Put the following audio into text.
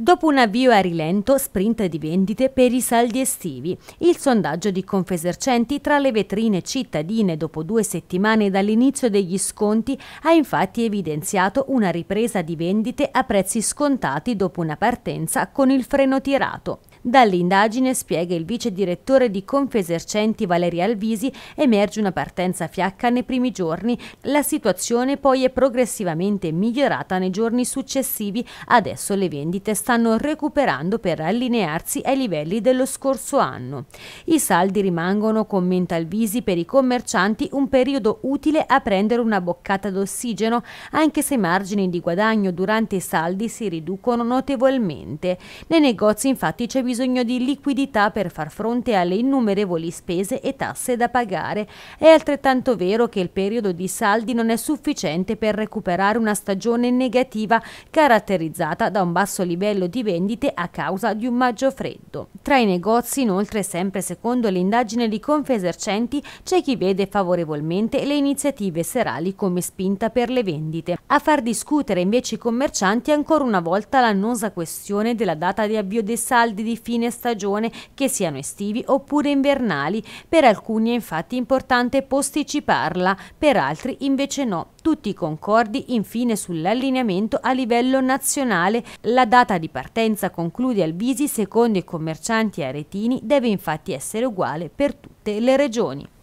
Dopo un avvio a rilento, sprint di vendite per i saldi estivi. Il sondaggio di Confesercenti tra le vetrine cittadine dopo due settimane dall'inizio degli sconti ha infatti evidenziato una ripresa di vendite a prezzi scontati dopo una partenza con il freno tirato. Dall'indagine, spiega il vice direttore di Confesercenti Valeria Alvisi, emerge una partenza fiacca nei primi giorni. La situazione poi è progressivamente migliorata nei giorni successivi. Adesso le vendite stanno recuperando per allinearsi ai livelli dello scorso anno. I saldi rimangono, commenta Alvisi, per i commercianti un periodo utile a prendere una boccata d'ossigeno, anche se i margini di guadagno durante i saldi si riducono notevolmente. Nei negozi infatti c'è bisogno bisogno di liquidità per far fronte alle innumerevoli spese e tasse da pagare. È altrettanto vero che il periodo di saldi non è sufficiente per recuperare una stagione negativa caratterizzata da un basso livello di vendite a causa di un maggio freddo. Tra i negozi, inoltre, sempre secondo l'indagine di Confesercenti, c'è chi vede favorevolmente le iniziative serali come spinta per le vendite. A far discutere invece i commercianti ancora una volta l'annosa questione della data di avvio dei saldi di fine stagione, che siano estivi oppure invernali. Per alcuni è infatti importante posticiparla, per altri invece no. Tutti concordi infine sull'allineamento a livello nazionale. La data di partenza, conclude Albisi, secondo i commercianti aretini, deve infatti essere uguale per tutte le regioni.